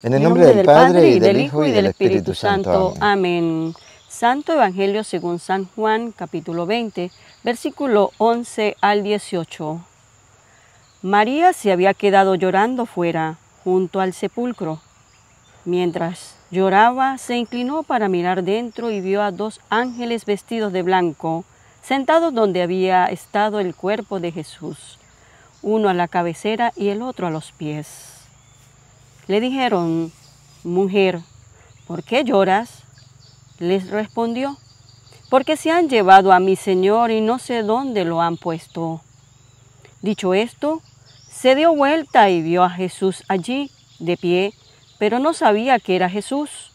En el nombre, del, Padre, y del Hijo, y del Espíritu Santo. Amén. Santo Evangelio según San Juan, capítulo 20, versículo 11 al 18. María se había quedado llorando fuera, junto al sepulcro. Mientras lloraba, se inclinó para mirar dentro y vio a dos ángeles vestidos de blanco, sentados donde había estado el cuerpo de Jesús, uno a la cabecera y el otro a los pies. Le dijeron, Mujer, ¿por qué lloras? Les respondió, Porque se han llevado a mi Señor y no sé dónde lo han puesto. Dicho esto, se dio vuelta y vio a Jesús allí, de pie, pero no sabía que era Jesús.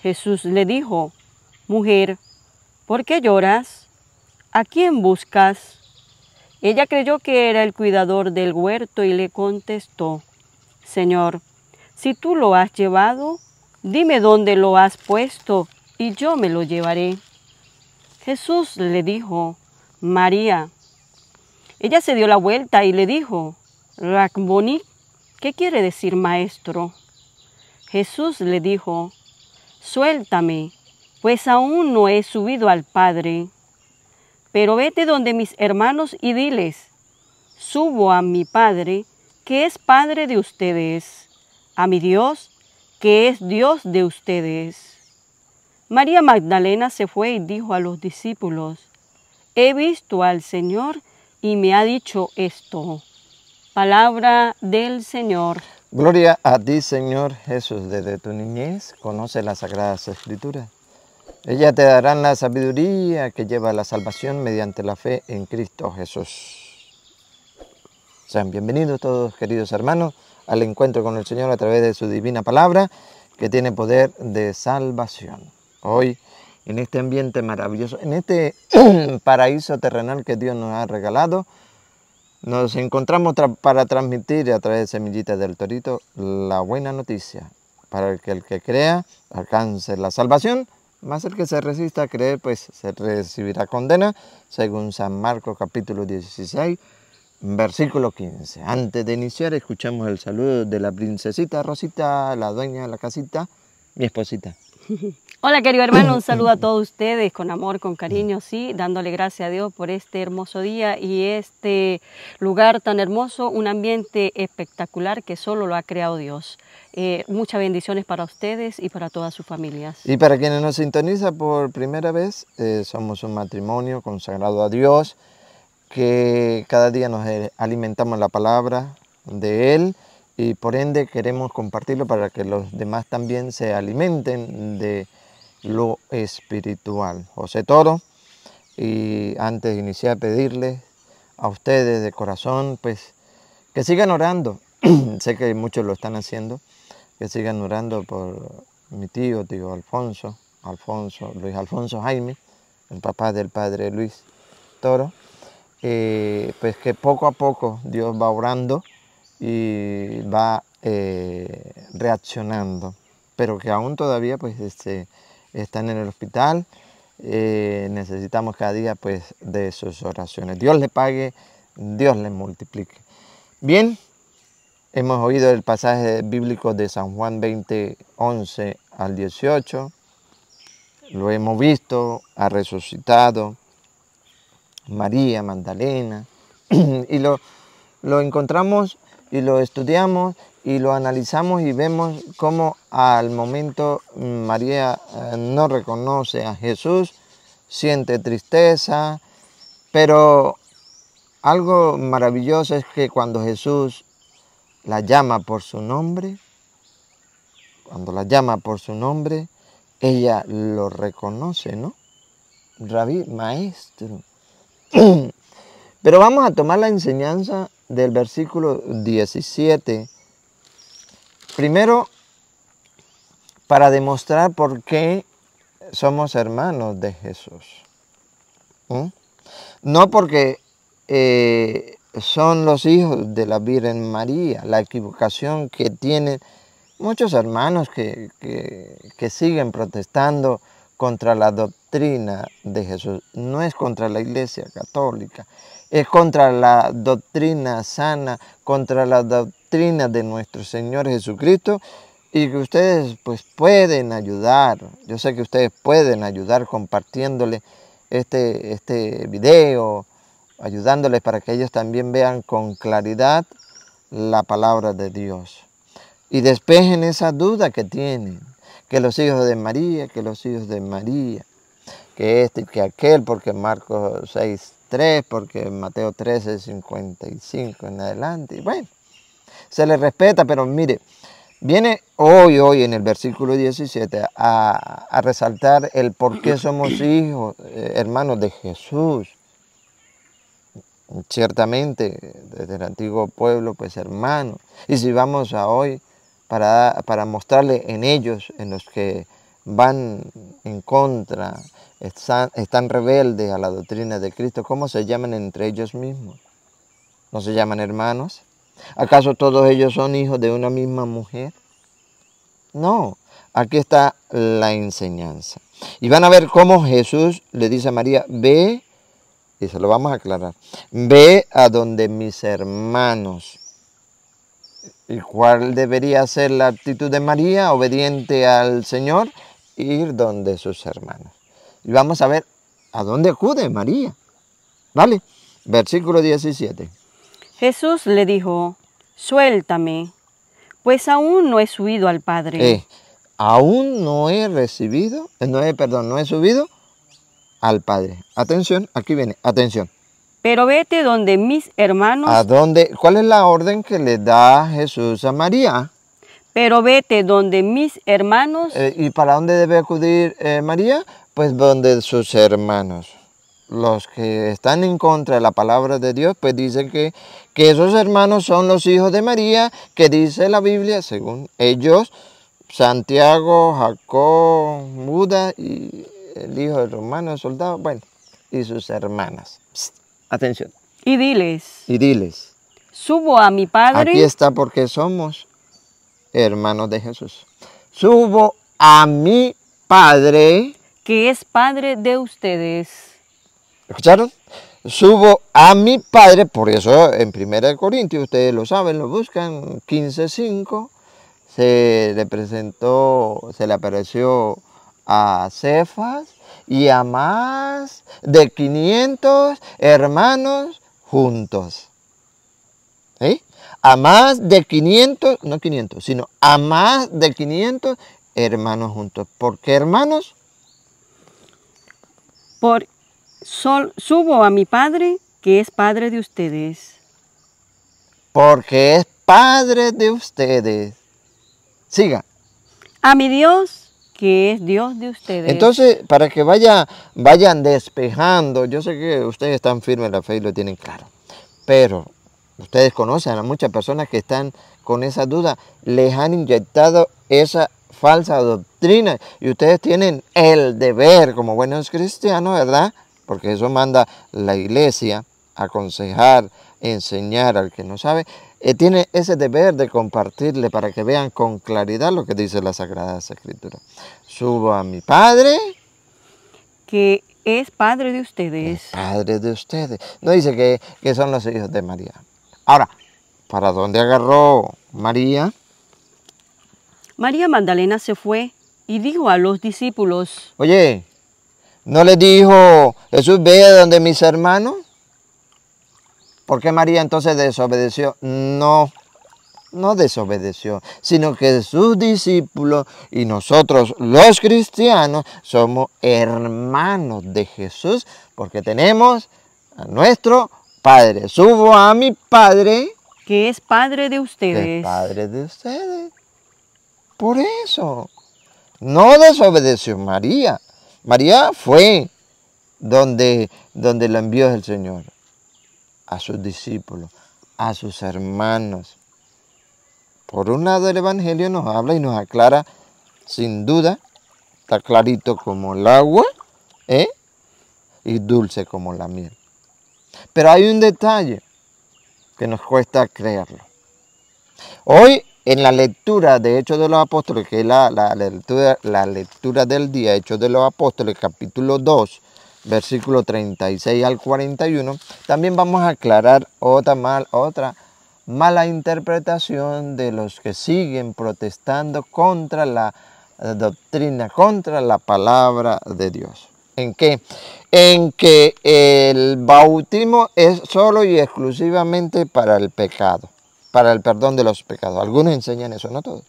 Jesús le dijo, Mujer, ¿por qué lloras? ¿A quién buscas? Ella creyó que era el cuidador del huerto y le contestó, Señor, si tú lo has llevado, dime dónde lo has puesto y yo me lo llevaré. Jesús le dijo, María. Ella se dio la vuelta y le dijo, Rabboni, ¿qué quiere decir maestro? Jesús le dijo, Suéltame, pues aún no he subido al Padre. Pero vete donde mis hermanos y diles, Subo a mi Padre, que es Padre de ustedes a mi Dios, que es Dios de ustedes. María Magdalena se fue y dijo a los discípulos, he visto al Señor y me ha dicho esto. Palabra del Señor. Gloria a ti, Señor Jesús. Desde tu niñez conoce las Sagradas Escrituras. Ellas te darán la sabiduría que lleva la salvación mediante la fe en Cristo Jesús. Sean bienvenidos todos, queridos hermanos, al encuentro con el Señor a través de su divina palabra que tiene poder de salvación. Hoy, en este ambiente maravilloso, en este paraíso terrenal que Dios nos ha regalado, nos encontramos para transmitir a través de Semillitas del Torito la buena noticia para que el que crea alcance la salvación, más el que se resista a creer pues se recibirá condena, según San Marcos capítulo 16, Versículo 15. Antes de iniciar escuchamos el saludo de la princesita Rosita, la dueña de la casita, mi esposita. Hola querido hermano, un saludo a todos ustedes con amor, con cariño, mm. sí, dándole gracias a Dios por este hermoso día y este lugar tan hermoso, un ambiente espectacular que solo lo ha creado Dios. Eh, muchas bendiciones para ustedes y para todas sus familias. Y para quienes nos sintonizan por primera vez, eh, somos un matrimonio consagrado a Dios que cada día nos eh, alimentamos la palabra de Él y por ende queremos compartirlo para que los demás también se alimenten de lo espiritual. José Toro, y antes de iniciar pedirle a ustedes de corazón, pues que sigan orando. sé que muchos lo están haciendo, que sigan orando por mi tío, tío Alfonso, Alfonso, Luis Alfonso Jaime, el papá del padre Luis Toro, eh, pues que poco a poco Dios va orando y va eh, reaccionando, pero que aún todavía pues este, están en el hospital, eh, necesitamos cada día pues de sus oraciones. Dios le pague, Dios le multiplique. Bien, hemos oído el pasaje bíblico de San Juan 20, 11 al 18, lo hemos visto, ha resucitado María Magdalena, y lo, lo encontramos y lo estudiamos y lo analizamos y vemos cómo al momento mm, María eh, no reconoce a Jesús, siente tristeza, pero algo maravilloso es que cuando Jesús la llama por su nombre, cuando la llama por su nombre, ella lo reconoce, ¿no? Rabí, maestro. Pero vamos a tomar la enseñanza del versículo 17. Primero, para demostrar por qué somos hermanos de Jesús. ¿Mm? No porque eh, son los hijos de la Virgen María, la equivocación que tienen muchos hermanos que, siguen protestando contra la doctrina de Jesús. No es contra la iglesia católica, es contra la doctrina sana, contra la doctrina de nuestro Señor Jesucristo y que ustedes pues pueden ayudar. Yo sé que ustedes pueden ayudar compartiéndole este, este video, ayudándoles para que ellos también vean con claridad la palabra de Dios. Y despejen esa duda que tienen, que los hijos de María, que los hijos de María que este y que aquel, porque Marcos 6, 3, porque Mateo 13, 55 en adelante. Y bueno, se le respeta, pero mire, viene hoy, hoy en el versículo 17 a, resaltar el por qué somos hijos, eh, hermanos de Jesús. Ciertamente, desde el antiguo pueblo, pues hermanos. Y si vamos a hoy para, para mostrarle en ellos, en los que van en contra, están, rebeldes a la doctrina de Cristo, ¿cómo se llaman entre ellos mismos? ¿No se llaman hermanos? ¿Acaso todos ellos son hijos de una misma mujer? No, aquí está la enseñanza. Y van a ver cómo Jesús le dice a María, ve, y se lo vamos a aclarar, ve a donde mis hermanos. ¿Y cuál debería ser la actitud de María, obediente al Señor? ir donde sus hermanos. Y vamos a ver a dónde acude María. ¿Vale? Versículo 17. Jesús le dijo, suéltame, pues aún no he subido al Padre. Eh, aún no he recibido, eh, no he, perdón, no he subido al Padre. Atención, aquí viene, atención. Pero vete donde mis hermanos... ¿A dónde? ¿Cuál es la orden que le da Jesús a María? pero vete donde mis hermanos. Eh, ¿Y para dónde debe acudir eh, María? Pues donde sus hermanos. Los que están en contra de la palabra de Dios, pues dicen que, esos hermanos son los hijos de María, que dice la Biblia, según ellos, Santiago, Jacob, Buda y el hijo de romano, el soldado, bueno, y sus hermanas. atención. Y diles. Y diles. Subo a mi padre. Aquí está porque somos hermanos de Jesús. Subo a mi Padre. Que es Padre de ustedes. ¿Escucharon? Subo a mi Padre, por eso en 1 Corintios, ustedes lo saben, lo buscan, 15.5, se le presentó, se le apareció a Cefas y a más de 500 hermanos juntos. ¿Sí? a más de 500, no 500, sino a más de 500 hermanos juntos. ¿Por qué hermanos? Por subo a mi Padre, que es Padre de ustedes. Porque es Padre de ustedes. Siga. A mi Dios, que es Dios de ustedes. Entonces, para que vaya, vayan despejando, yo sé que ustedes están firmes en la fe y lo tienen claro, pero Ustedes conocen a muchas personas que están con esa duda, les han inyectado esa falsa doctrina y ustedes tienen el deber como buenos cristianos, ¿verdad? Porque eso manda la iglesia, aconsejar, enseñar al que no sabe, eh, tiene ese deber de compartirle para que vean con claridad lo que dice la Sagrada Escritura. Subo a mi Padre. Que es Padre de ustedes. padre de ustedes. No dice que son los hijos de María. Ahora, ¿para dónde agarró María? María Magdalena se fue y dijo a los discípulos, Oye, ¿no le dijo Jesús ve donde mis hermanos? ¿Por qué María entonces desobedeció? No, no desobedeció, sino que sus discípulos y nosotros los cristianos somos hermanos de Jesús porque tenemos a nuestro padre. Subo a mi padre. Que es padre de ustedes. padre de ustedes. Por eso. No desobedeció María. María fue donde, donde la envió el Señor. A sus discípulos, a sus hermanos. Por un lado el Evangelio nos habla y nos aclara, sin duda, está clarito como el agua ¿eh? y dulce como la miel. Pero hay un detalle que nos cuesta creerlo. Hoy, en la lectura de Hechos de los Apóstoles, que es la, lectura, la lectura del día, Hechos de los Apóstoles, capítulo 2, versículo 36 al 41, también vamos a aclarar otra, mal, otra mala interpretación de los que siguen protestando contra la doctrina, contra la palabra de Dios. ¿En qué? En que el bautismo es solo y exclusivamente para el pecado, para el perdón de los pecados. Algunos enseñan eso, no todos.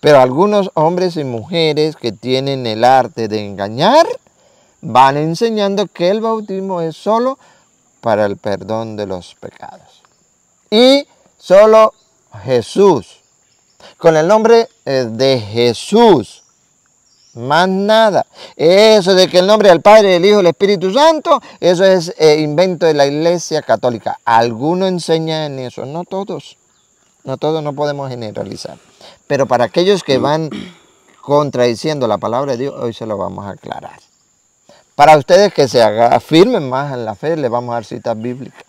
Pero algunos hombres y mujeres que tienen el arte de engañar van enseñando que el bautismo es solo para el perdón de los pecados. Y solo Jesús, con el nombre eh, de Jesús, más nada. Eso de que el nombre del Padre, el Hijo, el Espíritu Santo, eso es eh, invento de la Iglesia Católica. Algunos enseñan eso, no todos. No todos, no podemos generalizar. Pero para aquellos que van contradiciendo la palabra de Dios, hoy se lo vamos a aclarar. Para ustedes que se afirmen más en la fe, les vamos a dar citas bíblicas.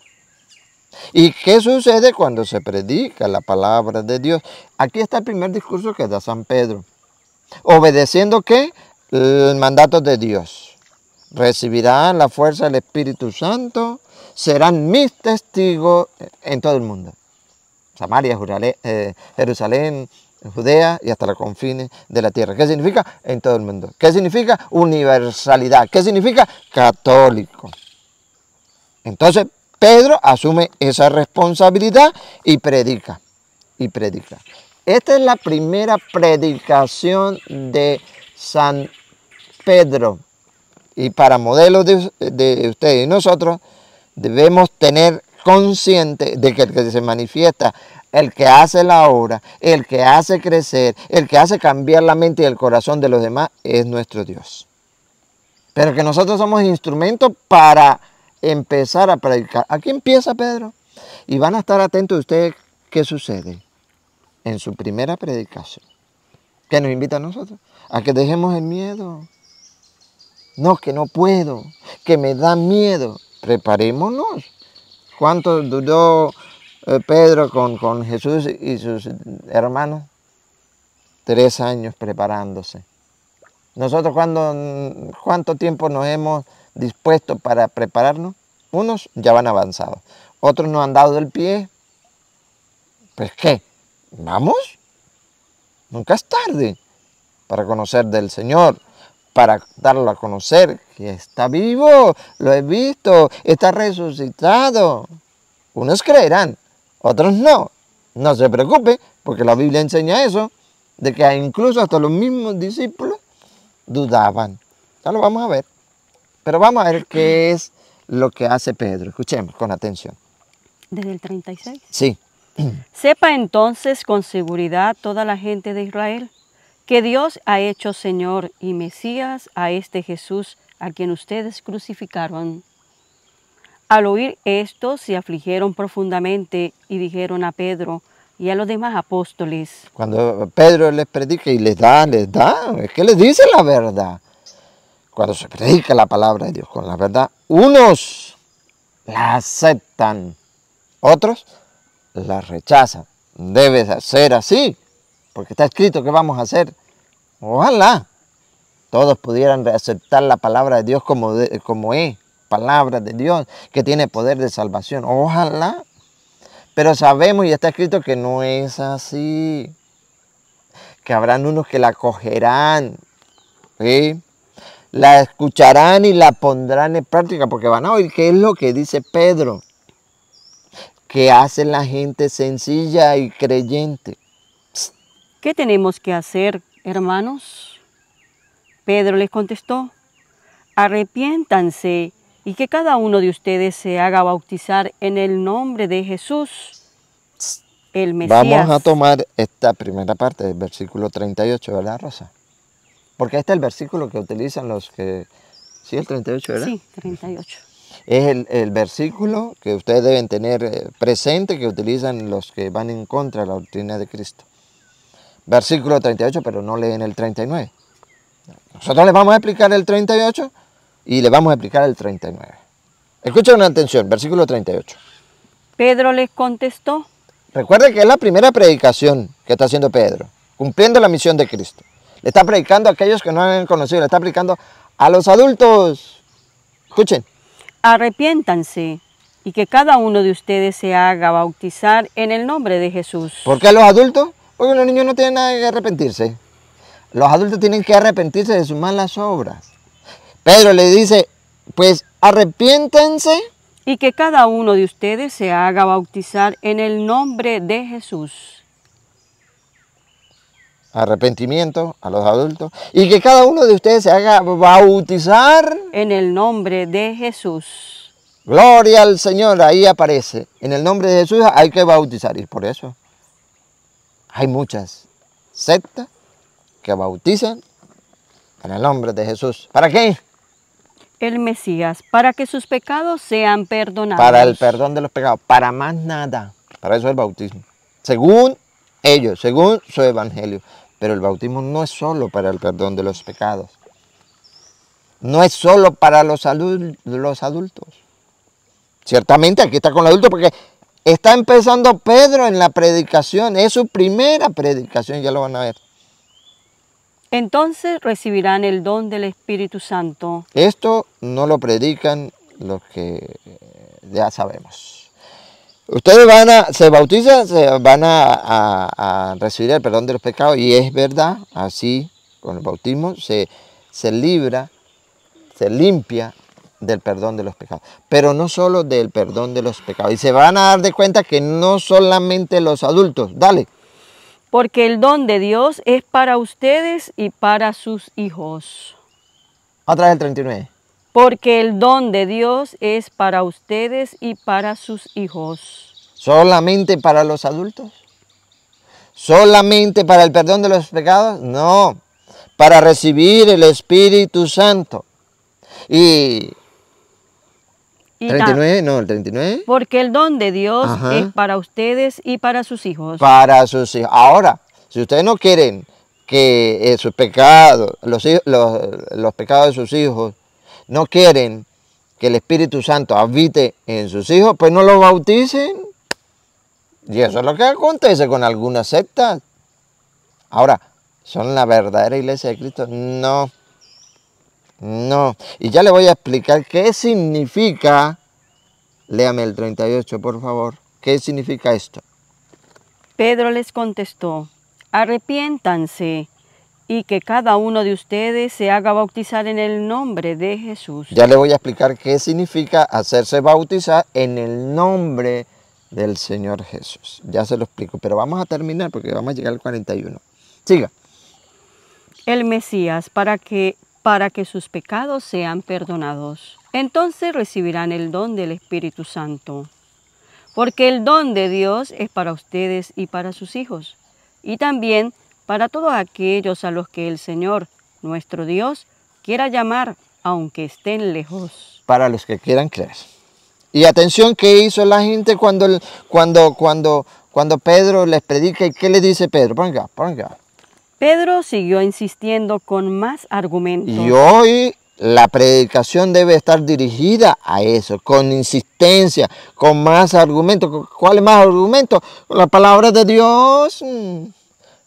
¿Y qué sucede cuando se predica la palabra de Dios? Aquí está el primer discurso que da San Pedro obedeciendo que los mandato de Dios. Recibirán la fuerza del Espíritu Santo, serán mis testigos en todo el mundo. Samaria, eh, Jerusalén, Judea y hasta los confines de la tierra. ¿Qué significa? En todo el mundo. ¿Qué significa? Universalidad. ¿Qué significa? Católico. Entonces, Pedro asume esa responsabilidad y predica. Y predica. Esta es la primera predicación de San Pedro. Y para modelos de, ustedes y nosotros, debemos tener consciente de que el que se manifiesta, el que hace la obra, el que hace crecer, el que hace cambiar la mente y el corazón de los demás, es nuestro Dios. Pero que nosotros somos instrumentos para empezar a predicar. Aquí empieza Pedro. Y van a estar atentos ustedes qué sucede en su primera predicación. que nos invita a nosotros? A que dejemos el miedo. No, que no puedo, que me da miedo. Preparémonos. ¿Cuánto duró eh, Pedro con, Jesús y sus hermanos? Tres años preparándose. Nosotros cuando, cuánto tiempo nos hemos dispuesto para prepararnos, unos ya van avanzados, otros no han dado el pie. Pues qué, Vamos. Nunca es tarde para conocer del Señor, para darlo a conocer que está vivo, lo he visto, está resucitado. Unos creerán, otros no. No se preocupe, porque la Biblia enseña eso, de que incluso hasta los mismos discípulos dudaban. Ya lo vamos a ver. Pero vamos a ver qué es lo que hace Pedro. Escuchemos con atención. ¿Desde el 36? Sí. Sepa entonces con seguridad toda la gente de Israel que Dios ha hecho Señor y Mesías a este Jesús a quien ustedes crucificaron. Al oír esto se afligieron profundamente y dijeron a Pedro y a los demás apóstoles. Cuando Pedro les predica y les da, les da, es que les dice la verdad. Cuando se predica la palabra de Dios con la verdad, unos la aceptan, otros la rechaza. Debe ser así, porque está escrito que vamos a hacer. Ojalá todos pudieran aceptar la palabra de Dios como, como es, palabra de Dios que tiene poder de salvación. Ojalá. Pero sabemos y está escrito que no es así. Que habrán unos que la cogerán. La escucharán y la pondrán en práctica porque van a oír qué es lo que dice Pedro que hace la gente sencilla y creyente. ¿Qué tenemos que hacer, hermanos? Pedro les contestó, arrepiéntanse y que cada uno de ustedes se haga bautizar en el nombre de Jesús, el Mesías. Vamos a tomar esta primera parte del versículo 38, ¿verdad, Rosa? Porque este es el versículo que utilizan los que... Sí, el 38, ¿verdad? Sí, 38 es el, versículo que ustedes deben tener eh, presente, que utilizan los que van en contra de la doctrina de Cristo. Versículo 38, pero no leen el 39. Nosotros les vamos a explicar el 38 y le vamos a explicar el 39. Escuchen una atención, versículo 38. Pedro les contestó. Recuerde que es la primera predicación que está haciendo Pedro, cumpliendo la misión de Cristo. Le está predicando a aquellos que no han conocido, le está predicando a los adultos. Escuchen arrepiéntanse y que cada uno de ustedes se haga bautizar en el nombre de Jesús. ¿Por qué los adultos? Porque los niños no tienen nada que arrepentirse. Los adultos tienen que arrepentirse de sus malas obras. Pedro le dice, pues arrepiéntense. Y que cada uno de ustedes se haga bautizar en el nombre de Jesús arrepentimiento a los adultos y que cada uno de ustedes se haga bautizar en el nombre de Jesús. Gloria al Señor, ahí aparece. En el nombre de Jesús hay que bautizar y por eso hay muchas sectas que bautizan en el nombre de Jesús. ¿Para qué? El Mesías, para que sus pecados sean perdonados. Para el perdón de los pecados, para más nada. Para eso el bautismo. Según ellos, según su evangelio. Pero el bautismo no es solo para el perdón de los pecados. No es solo para los, los adultos. Ciertamente aquí está con los adultos porque está empezando Pedro en la predicación. Es su primera predicación, ya lo van a ver. Entonces recibirán el don del Espíritu Santo. Esto no lo predican los que ya sabemos. Ustedes van a, se bautizan, se van a, recibir el perdón de los pecados y es verdad, así con el bautismo se, se libra, se limpia del perdón de los pecados, pero no solo del perdón de los pecados. Y se van a dar de cuenta que no solamente los adultos, dale. Porque el don de Dios es para ustedes y para sus hijos. Otra vez el 39 porque el don de Dios es para ustedes y para sus hijos. ¿Solamente para los adultos? ¿Solamente para el perdón de los pecados? No, para recibir el Espíritu Santo. Y... 39, no, el 39. Porque el don de Dios es para ustedes y para sus hijos. Para sus hijos. Ahora, si ustedes no quieren que eh, sus pecados, los pecados de sus hijos no quieren que el Espíritu Santo habite en sus hijos, pues no los bauticen. Y eso es lo que acontece con algunas sectas. Ahora, ¿son la verdadera iglesia de Cristo? No. No. Y ya le voy a explicar qué significa, léame el 38 por favor, qué significa esto. Pedro les contestó, arrepiéntanse y que cada uno de ustedes se haga bautizar en el nombre de Jesús. Ya le voy a explicar qué significa hacerse bautizar en el nombre del Señor Jesús. Ya se lo explico, pero vamos a terminar porque vamos a llegar al 41. Siga. El Mesías para que para que sus pecados sean perdonados. Entonces recibirán el don del Espíritu Santo. Porque el don de Dios es para ustedes y para sus hijos. Y también para todos aquellos a los que el Señor, nuestro Dios, quiera llamar, aunque estén lejos. Para los que quieran creer. Y atención, ¿qué hizo la gente cuando, cuando, cuando, cuando Pedro les predica? ¿Y qué le dice Pedro? Ponga, ponga. Pedro siguió insistiendo con más argumentos. Y hoy la predicación debe estar dirigida a eso, con insistencia, con más argumentos. ¿Cuáles más argumentos? La palabra de Dios.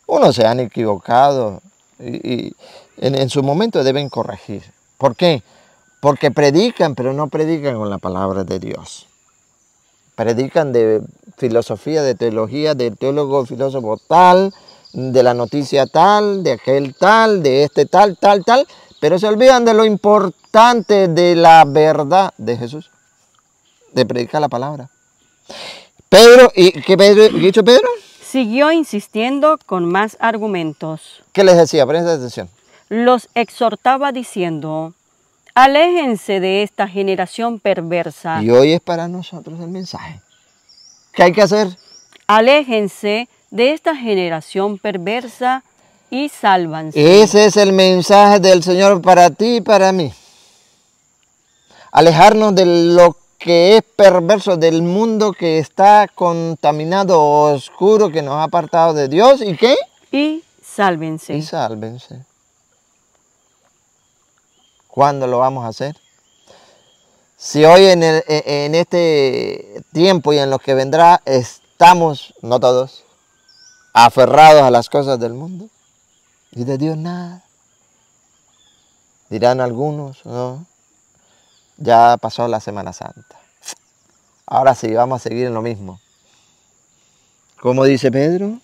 Unos se han equivocado y, en, su momento deben corregir. ¿Por qué? Porque predican, pero no predican con la palabra de Dios. Predican de filosofía, de teología, de teólogo, filósofo tal, de la noticia tal, de aquel tal, de este tal, tal, tal, pero se olvidan de lo importante de la verdad de Jesús, de predicar la palabra. Pedro, ¿y qué Pedro, dicho Pedro? Siguió insistiendo con más argumentos. ¿Qué les decía? Presta atención. Los exhortaba diciendo, aléjense de esta generación perversa. Y hoy es para nosotros el mensaje. ¿Qué hay que hacer? Aléjense de esta generación perversa y sálvanse. Ese es el mensaje del Señor para ti y para mí. Alejarnos de lo que es perverso del mundo, que está contaminado, oscuro, que nos ha apartado de Dios y qué? Y sálvense. Y sálvense. ¿Cuándo lo vamos a hacer? Si hoy en, e, en este tiempo y en lo que vendrá estamos, no todos, aferrados a las cosas del mundo y de Dios nada. Dirán algunos, ¿no? Ya pasó la Semana Santa. Ahora sí, vamos a seguir en lo mismo. ¿Cómo dice Pedro?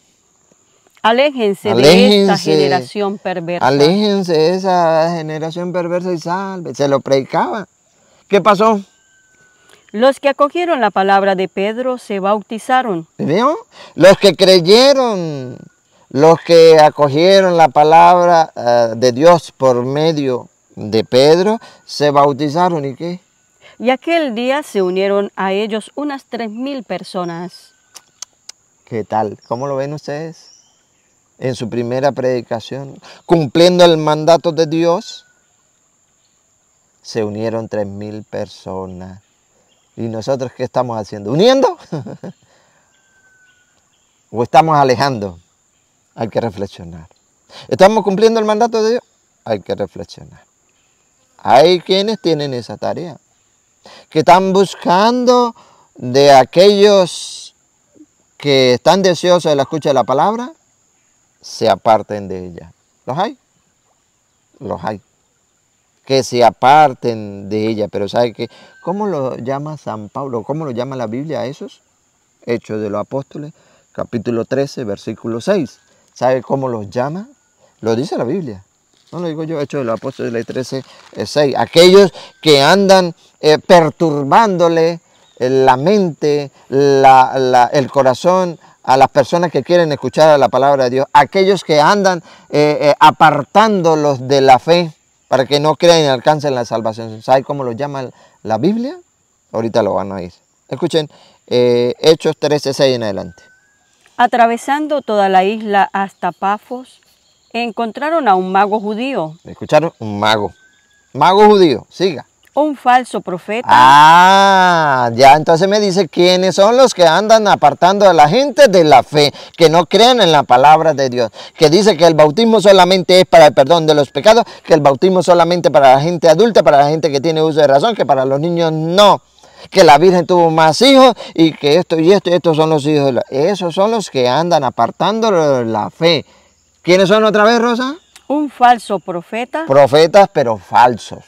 Aléjense, de esta generación perversa. Aléjense de esa generación perversa y salve. Se lo predicaba. ¿Qué pasó? Los que acogieron la palabra de Pedro se bautizaron. ¿Vio? Los que creyeron, los que acogieron la palabra eh, de Dios por medio de Pedro, se bautizaron y qué. Y aquel día se unieron a ellos unas tres mil personas. ¿Qué tal? ¿Cómo lo ven ustedes? En su primera predicación, cumpliendo el mandato de Dios, se unieron 3.000 mil personas. ¿Y nosotros qué estamos haciendo? ¿Uniendo? ¿O estamos alejando? Hay que reflexionar. ¿Estamos cumpliendo el mandato de Dios? Hay que reflexionar. Hay quienes tienen esa tarea, que están buscando de aquellos que están deseosos de la escucha de la palabra, se aparten de ella. ¿Los hay? Los hay. Que se aparten de ella. Pero ¿sabe qué? ¿Cómo lo llama San Pablo? ¿Cómo lo llama la Biblia a esos? Hechos de los Apóstoles, capítulo 13, versículo 6. ¿Sabe cómo los llama? Lo dice la Biblia. No lo digo yo, hecho del apóstol de 13, 6. E aquellos que andan eh, perturbándole eh, la mente, el corazón a las personas que quieren escuchar la palabra de Dios, aquellos que andan eh, apartándolos de la fe para que no crean y alcancen la salvación. ¿Saben cómo lo llama la Biblia? Ahorita lo van a ir. Escuchen, Hechos 13, 6 en adelante. Atravesando toda la isla hasta Pafos, encontraron a un mago judío. ¿Escucharon? Un mago. Mago judío, siga. Un falso profeta. Ah, ya entonces me dice quiénes son los que andan apartando a la gente de la fe, que no crean en la palabra de Dios, que dice que el bautismo solamente es para el perdón de los pecados, que el bautismo solamente para la gente adulta, para la gente que tiene uso de razón, que para los niños no que la Virgen tuvo más hijos y que esto y esto estos son los hijos. De Esos son los que andan apartando la fe. ¿Quiénes son otra vez, Rosa? Un falso profeta. Profetas, pero falsos.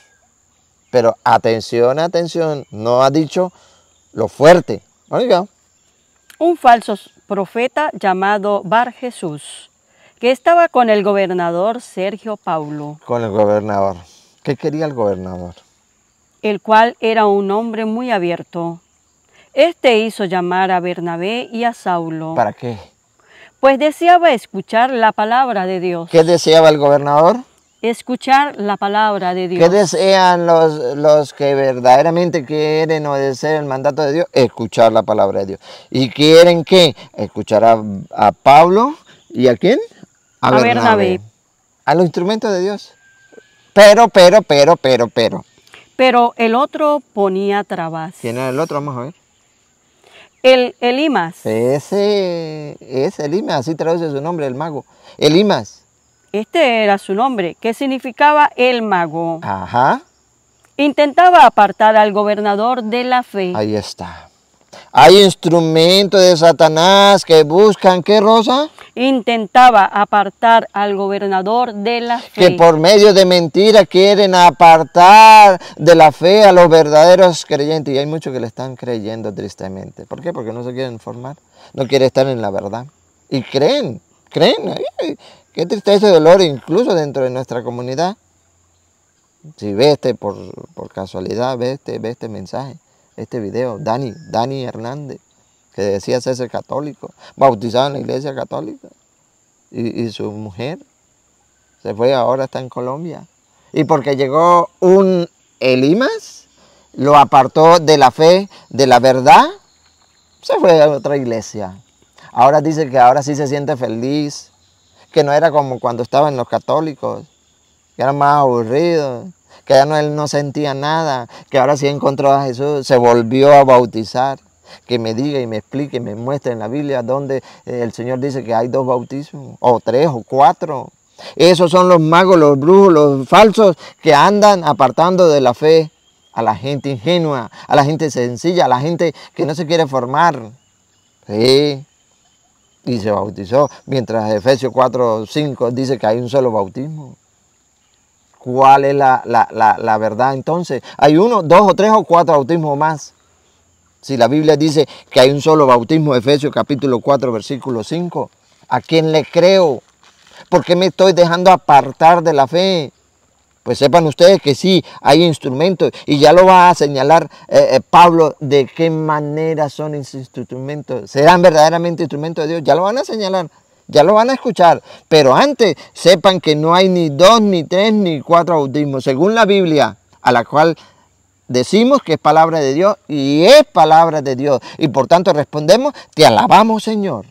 Pero atención, atención, no ha dicho lo fuerte. Oiga. Un falso profeta llamado Bar Jesús, que estaba con el gobernador Sergio Paulo. Con el gobernador. ¿Qué quería el gobernador? El cual era un hombre muy abierto. Este hizo llamar a Bernabé y a Saulo. ¿Para qué? Pues deseaba escuchar la palabra de Dios. ¿Qué deseaba el gobernador? Escuchar la palabra de Dios. ¿Qué desean los, que verdaderamente quieren obedecer el mandato de Dios? Escuchar la palabra de Dios. ¿Y quieren qué? Escuchar a, Pablo y a quién? A, A los instrumentos de Dios. Pero, pero, pero, pero, pero. Pero el otro ponía trabas. ¿Quién era el otro? Vamos a ver. El, Imas. Ese es el Imas, así traduce su nombre, el mago. El Imas. Este era su nombre, que significaba el mago. Ajá. Intentaba apartar al gobernador de la fe. Ahí está. Hay instrumentos de Satanás que buscan, ¿qué Rosa? Intentaba apartar al gobernador de la fe. Que por medio de mentiras quieren apartar de la fe a los verdaderos creyentes. Y hay muchos que le están creyendo tristemente. ¿Por qué? Porque no se quieren formar, no quieren estar en la verdad. Y creen, creen. Qué tristeza y dolor incluso dentro de nuestra comunidad. Si ves por, casualidad, ves este, este mensaje este video, Dani, Dani Hernández, que decía ser católico, bautizado en la iglesia católica, y, su mujer se fue, ahora está en Colombia. Y porque llegó un Elimas, lo apartó de la fe, de la verdad, se fue a otra iglesia. Ahora dice que ahora sí se siente feliz, que no era como cuando estaban los católicos, que eran más aburridos, que ya no, él no sentía nada, que ahora sí encontró a Jesús, se volvió a bautizar. Que me diga y me explique me muestre en la Biblia donde eh, el Señor dice que hay dos bautismos, o tres, o cuatro. Esos son los magos, los brujos, los falsos que andan apartando de la fe a la gente ingenua, a la gente sencilla, a la gente que no se quiere formar. Sí. Y se bautizó, mientras Efesios 4, 5 dice que hay un solo bautismo cuál es la, verdad entonces. Hay uno, dos o tres o cuatro bautismos más. Si la Biblia dice que hay un solo bautismo, Efesios capítulo 4, versículo 5, ¿a quién le creo? ¿Por qué me estoy dejando apartar de la fe? Pues sepan ustedes que sí, hay instrumentos y ya lo va a señalar eh, eh, Pablo de qué manera son esos instrumentos. ¿Serán verdaderamente instrumentos de Dios? Ya lo van a señalar ya lo van a escuchar, pero antes sepan que no hay ni dos, ni tres, ni cuatro bautismos, según la Biblia, a la cual decimos que es palabra de Dios y es palabra de Dios. Y por tanto respondemos, te alabamos Señor.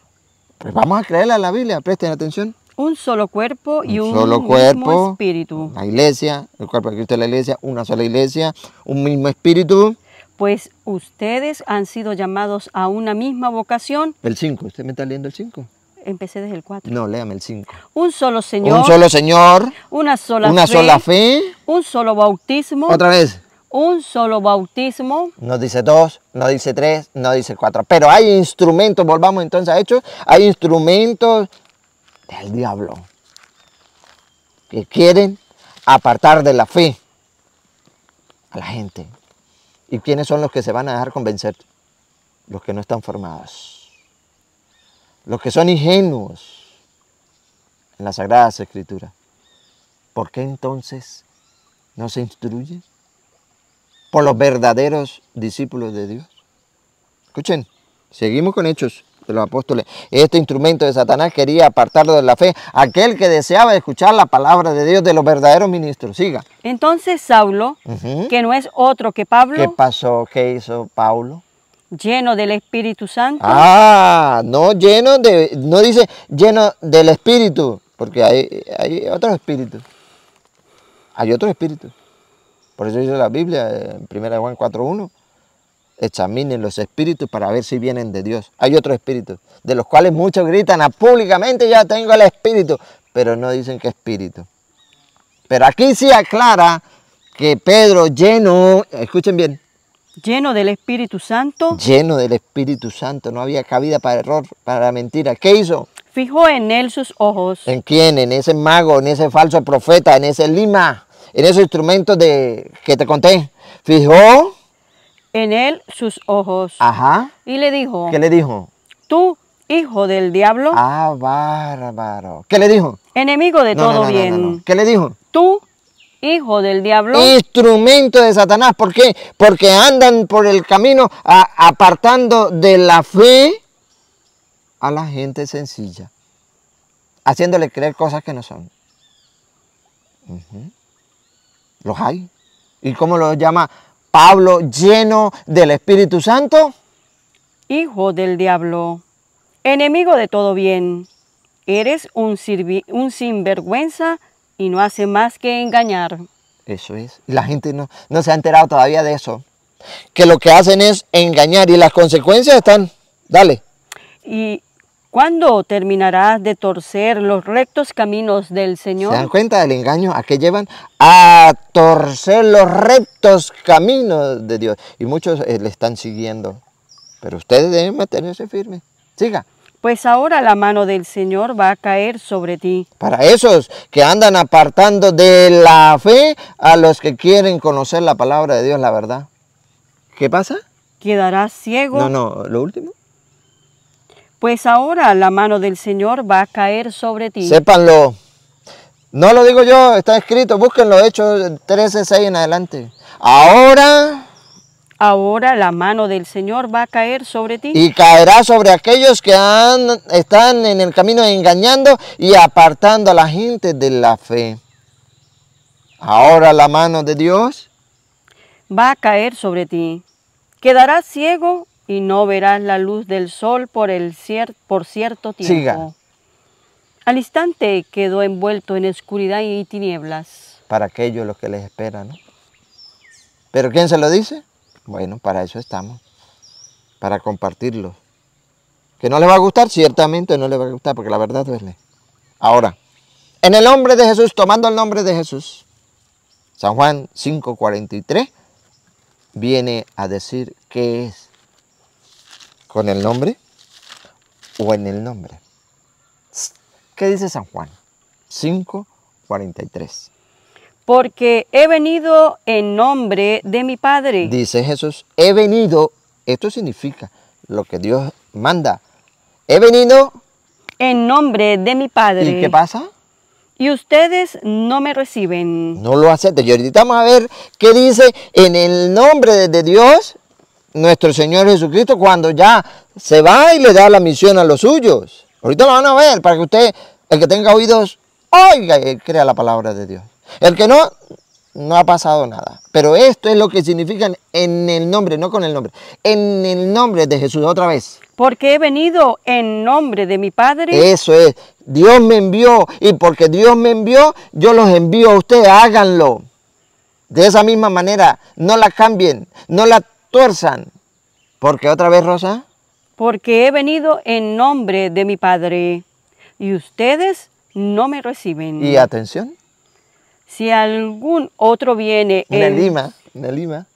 Pues vamos a creerla en la Biblia, presten atención. Un solo cuerpo y un, solo mismo espíritu. La iglesia, el cuerpo de Cristo es la iglesia, una sola iglesia, un mismo espíritu. Pues ustedes han sido llamados a una misma vocación. El 5, usted me está leyendo el 5. Empecé desde el 4. No, léame el 5. Un solo Señor. Un solo Señor. Una sola fe. sola fe. Un solo bautismo. Otra vez. Un solo bautismo. No dice dos, No dice tres, No dice cuatro. Pero hay instrumentos, volvamos entonces a Hechos, hay instrumentos del diablo que quieren apartar de la fe a la gente. ¿Y quiénes son los que se van a dejar convencer? Los que no están formados los que son ingenuos en las Sagradas Escrituras, ¿por qué entonces no se instruye por los verdaderos discípulos de Dios? Escuchen, seguimos con Hechos de los Apóstoles. Este instrumento de Satanás quería apartarlo de la fe, aquel que deseaba escuchar la palabra de Dios de los verdaderos ministros. Siga. Entonces Saulo, que no es otro que Pablo. ¿Qué pasó? ¿Qué hizo Pablo? lleno del Espíritu Santo. Ah, no lleno de, no dice lleno del Espíritu, porque hay, hay otros espíritus. Hay otros espíritus. Por eso dice la Biblia en 1 Juan 4.1, examinen los espíritus para ver si vienen de Dios. Hay otros espíritus, de los cuales muchos gritan ah, públicamente, ya tengo el espíritu, pero no dicen qué espíritu. Pero aquí sí aclara que Pedro lleno, escuchen bien, lleno del Espíritu Santo. Lleno del Espíritu Santo, no había cabida para error, para mentira. ¿Qué hizo? Fijó en él sus ojos. ¿En quién? En ese mago, en ese falso profeta, en ese lima, en ese instrumento de que te conté. Fijó en él sus ojos. Ajá. Y le dijo. ¿Qué le dijo? Tú, hijo del diablo. Ah, bárbaro. ¿Qué le dijo? Enemigo de todo bien. ¿Qué le dijo? Tú, hijo del diablo. Instrumento de Satanás. ¿Por qué? Porque andan por el camino apartando de la fe a la gente sencilla, haciéndole creer cosas que no son. Los hay. ¿Y cómo lo llama Pablo lleno del Espíritu Santo? Hijo del diablo, enemigo de todo bien. Eres un, un sinvergüenza y no hace más que engañar. Eso es. La gente no, no se ha enterado todavía de eso. Que lo que hacen es engañar y las consecuencias están. Dale. ¿Y cuándo terminarás de torcer los rectos caminos del Señor? ¿Se dan cuenta del engaño a qué llevan? A torcer los rectos caminos de Dios. Y muchos eh, le están siguiendo. Pero ustedes deben mantenerse firmes. Siga pues ahora la mano del Señor va a caer sobre ti. Para esos que andan apartando de la fe a los que quieren conocer la palabra de Dios, la verdad. ¿Qué pasa? Quedarás ciego. No, no, lo último. Pues ahora la mano del Señor va a caer sobre ti. Sépanlo. No lo digo yo, está escrito, búsquenlo, Hechos 13, 6 en adelante. Ahora ahora la mano del Señor va a caer sobre ti. Y caerá sobre aquellos que están en el camino engañando y apartando a la gente de la fe. Ahora la mano de Dios va a caer sobre ti. Quedarás ciego y no verás la luz del sol por, el por cierto tiempo. Al instante quedó envuelto en oscuridad y tinieblas. Para aquellos los que les esperan, ¿no? ¿Pero quién se lo dice? Bueno, para eso estamos, para compartirlo. Que no le va a gustar, ciertamente no le va a gustar, porque la verdad duele. Ahora, en el nombre de Jesús, tomando el nombre de Jesús, San Juan 5:43 viene a decir qué es con el nombre o en el nombre. ¿Qué dice San Juan? 5:43 porque he venido en nombre de mi Padre. Dice Jesús, he venido, esto significa lo que Dios manda. He venido en nombre de mi Padre. ¿Y qué pasa? Y ustedes no me reciben. No lo acepten. Y ahorita vamos a ver qué dice en el nombre de Dios, nuestro Señor Jesucristo, cuando ya se va y le da la misión a los suyos. Ahorita lo van a ver para que usted, el que tenga oídos, oiga y crea la palabra de Dios. El que no, no ha pasado nada. Pero esto es lo que significan en el nombre, no con el nombre, en el nombre de Jesús otra vez. Porque he venido en nombre de mi Padre. Eso es, Dios me envió y porque Dios me envió, yo los envío a ustedes, háganlo. De esa misma manera, no la cambien, no la tuerzan. Porque otra vez, Rosa. Porque he venido en nombre de mi Padre y ustedes no me reciben. Y atención, si algún otro viene... En... en Lima,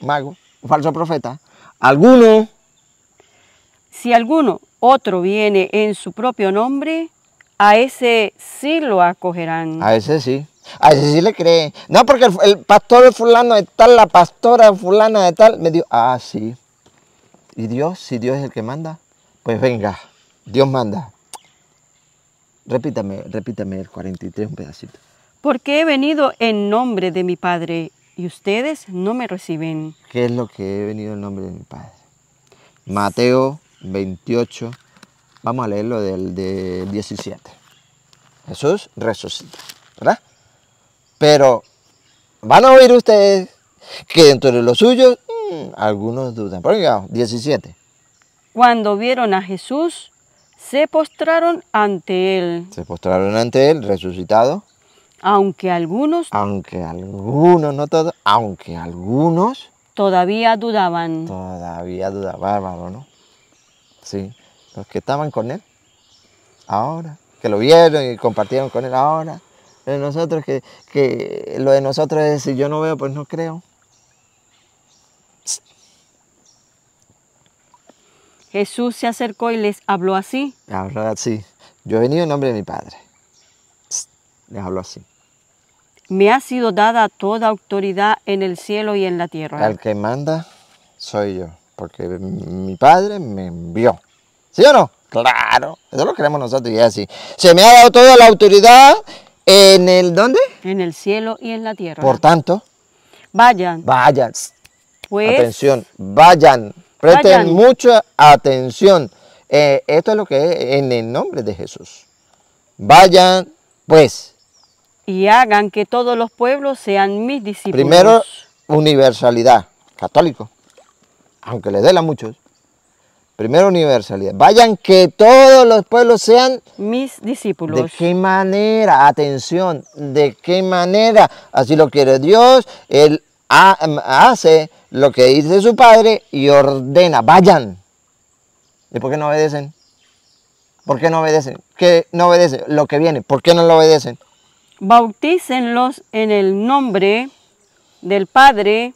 mago, falso profeta. Alguno... Si alguno otro viene en su propio nombre, a ese sí lo acogerán. A ese sí. A ese sí le cree. No, porque el, pastor de fulano de tal, la pastora fulana de tal, me dijo, ah, sí. Y Dios, si Dios es el que manda, pues venga, Dios manda. Repítame, repítame el 43 un pedacito porque he venido en nombre de mi Padre y ustedes no me reciben. ¿Qué es lo que he venido en nombre de mi Padre? Mateo 28, vamos a leerlo del de 17. Jesús resucita, ¿verdad? Pero van a oír ustedes que dentro de los suyos mm, algunos dudan. Por ejemplo, 17. Cuando vieron a Jesús, se postraron ante él. Se postraron ante él, resucitado. Aunque algunos... Aunque algunos, no todos, aunque algunos... Todavía dudaban. Todavía dudaban, ¿no? Sí, los que estaban con él, ahora, que lo vieron y compartieron con él ahora. Lo nosotros, que, lo de nosotros es, si yo no veo, pues no creo. Jesús se acercó y les habló así. Habló así. Yo he venido en nombre de mi Padre les hablo así. Me ha sido dada toda autoridad en el cielo y en la tierra. El que manda soy yo, porque mi padre me envió. ¿Sí o no? Claro, eso lo queremos nosotros y así. Se me ha dado toda la autoridad en el ¿dónde? En el cielo y en la tierra. Por tanto, vayan. Vayan. Pues, atención, vayan. Presten mucha atención. Eh, esto es lo que es en el nombre de Jesús. Vayan, pues y hagan que todos los pueblos sean mis discípulos. Primero, universalidad, católico, aunque le dé a muchos. Primero, universalidad. Vayan que todos los pueblos sean... Mis discípulos. ¿De qué manera? Atención, ¿de qué manera? Así lo quiere Dios, Él em, hace lo que dice su Padre y ordena, vayan. ¿Y por qué no obedecen? ¿Por qué no obedecen? ¿Qué no obedecen? Lo que viene, ¿por qué no lo obedecen? bautícenlos en el nombre del Padre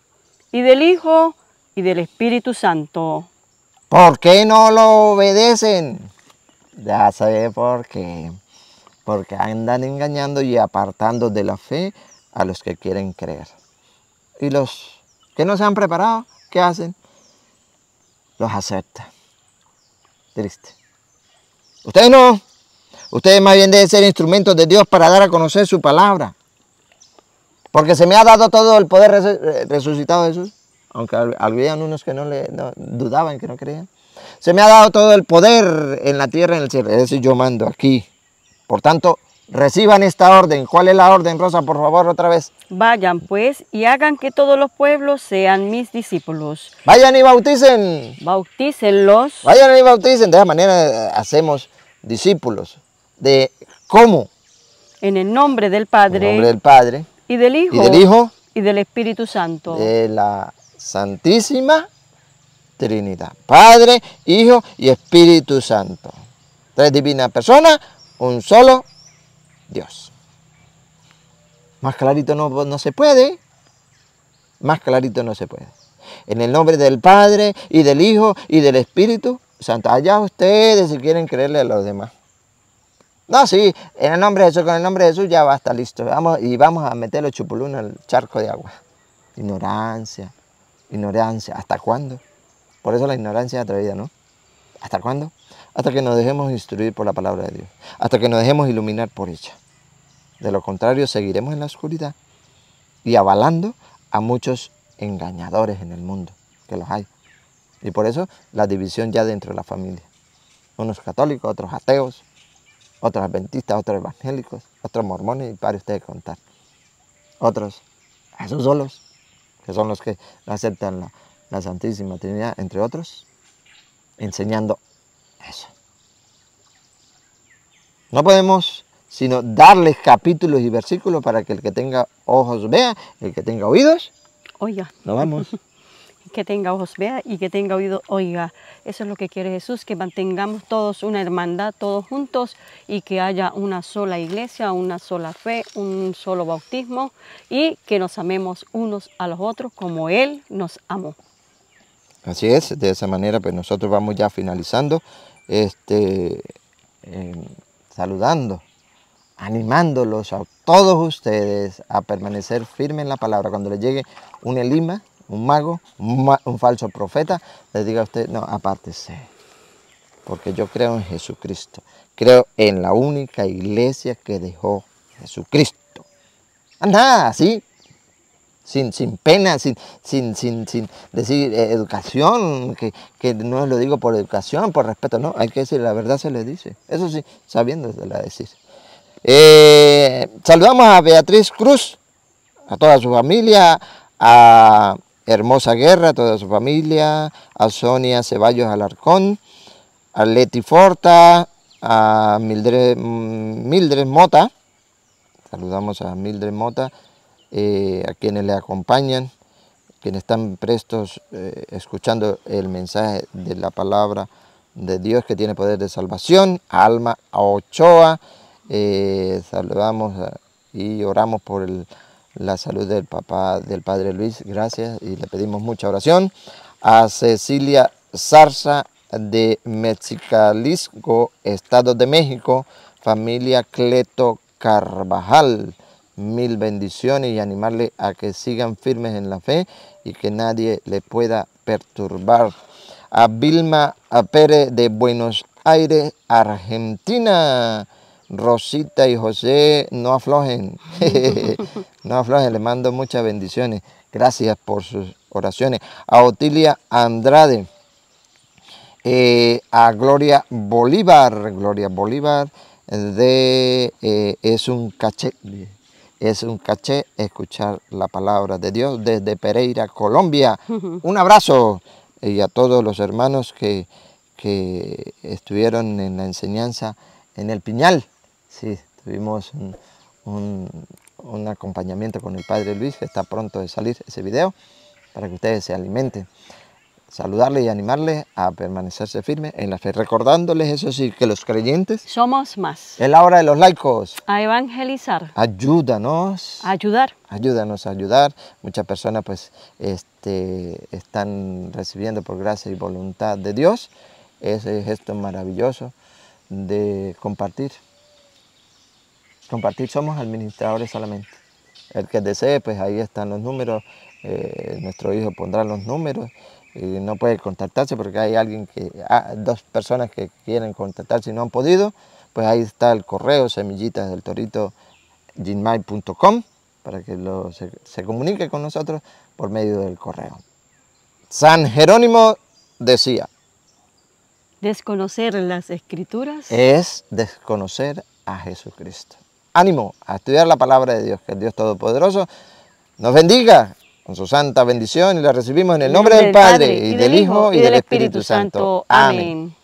y del Hijo y del Espíritu Santo. ¿Por qué no lo obedecen? Ya sé por qué. Porque andan engañando y apartando de la fe a los que quieren creer. Y los que no se han preparado, ¿qué hacen? Los acepta. Triste. Ustedes no, Ustedes más bien deben ser instrumentos de Dios para dar a conocer su palabra. Porque se me ha dado todo el poder resucitado de Jesús. Aunque habían unos que no, le, dudaban, que no creían. Se me ha dado todo el poder en la tierra y en el cielo. Es decir, yo mando aquí. Por tanto, reciban esta orden. ¿Cuál es la orden, Rosa? Por favor, otra vez. Vayan pues y hagan que todos los pueblos sean mis discípulos. Vayan y bauticen. Bautícenlos. Vayan y bauticen. De esa manera eh, hacemos discípulos de cómo. En el nombre del Padre. el del Padre. Y del Hijo. Y del Hijo. Y del Espíritu Santo. De la Santísima Trinidad. Padre, Hijo y Espíritu Santo. Tres divinas personas, un solo Dios. Más clarito no, no se puede. Más clarito no se puede. En el nombre del Padre y del Hijo y del Espíritu Santo. Allá ustedes si quieren creerle a los demás. No, sí, en el nombre de Jesús, con el nombre de Jesús ya va, está listo. Vamos, y vamos a meter los chupulunos en el charco de agua. Ignorancia, ignorancia. ¿Hasta cuándo? Por eso la ignorancia es atrevida, ¿no? ¿Hasta cuándo? Hasta que nos dejemos instruir por la palabra de Dios. Hasta que nos dejemos iluminar por ella. De lo contrario, seguiremos en la oscuridad y avalando a muchos engañadores en el mundo, que los hay. Y por eso la división ya dentro de la familia. Unos católicos, otros ateos, otros adventistas, otros evangélicos, otros mormones y para ustedes contar. Otros, esos solos, que son los que aceptan la, Santísima Trinidad, entre otros, enseñando eso. No podemos sino darles capítulos y versículos para que el que tenga ojos vea, el que tenga oídos, oiga. Nos vamos. que tenga ojos vea y que tenga oído oiga. Eso es lo que quiere Jesús, que mantengamos todos una hermandad, todos juntos, y que haya una sola iglesia, una sola fe, un solo bautismo, y que nos amemos unos a los otros como Él nos amó. Así es, de esa manera pues nosotros vamos ya finalizando, este, em, saludando animándolos a todos ustedes a permanecer firmes en la palabra. Cuando les llegue un elima un mago, un, falso profeta, le diga a usted, no, apártese. Porque yo creo en Jesucristo. Creo en la única iglesia que dejó Jesucristo. Anda, así, sin, sin, pena, sin, sin, sin, sin decir eh, educación, que, no lo digo por educación, por respeto, no, hay que decir la verdad se le dice, eso sí, sabiendo de la decir. Eh, saludamos a Beatriz Cruz, a toda su familia, a Hermosa Guerra, toda su familia, a Sonia Ceballos Alarcón, a Leti Forta, a Mildred, mm, Mota, saludamos a Mildred Mota, eh, a quienes le acompañan, quienes están prestos eh, escuchando el mensaje de la palabra de Dios que tiene poder de salvación, Alma, a Ochoa, eh, saludamos y oramos por el la salud del papá del padre Luis. Gracias y le pedimos mucha oración. A Cecilia Zarza de Mexicalisco, Estado de México, familia Cleto Carvajal. Mil bendiciones y animarle a que sigan firmes en la fe y que nadie le pueda perturbar. A Vilma Pérez de Buenos Aires, Argentina. Rosita y José, no aflojen, no aflojen, les mando muchas bendiciones. Gracias por sus oraciones. A Otilia Andrade, eh, a Gloria Bolívar, Gloria Bolívar de eh, Es un caché, es un caché escuchar la palabra de Dios desde Pereira, Colombia. Un abrazo y a todos los hermanos que, que estuvieron en la enseñanza en el Piñal. Sí, tuvimos un, acompañamiento con el padre Luis, que está pronto de salir ese video, para que ustedes se alimenten. Saludarles y animarles a permanecerse firmes en la fe. Recordándoles, eso sí, que los creyentes... Somos más. Es la hora de los laicos. A evangelizar. Ayúdanos. A ayudar. Ayúdanos a ayudar. Muchas personas pues este, están recibiendo por gracia y voluntad de Dios ese gesto maravilloso de compartir Compartir somos administradores solamente. El que desee, pues ahí están los números, eh, nuestro hijo pondrá los números y no puede contactarse porque hay alguien que, ah, dos personas que quieren contactarse y no han podido, pues ahí está el correo semillitas del torito gmail.com para que se, comunique con nosotros por medio del correo. San Jerónimo decía, desconocer las escrituras es desconocer a Jesucristo. Ánimo a estudiar la palabra de Dios, que el Dios Todopoderoso nos bendiga con su santa bendición y la recibimos en el nombre del, Padre, y del Hijo y del Espíritu, Santo. Amén.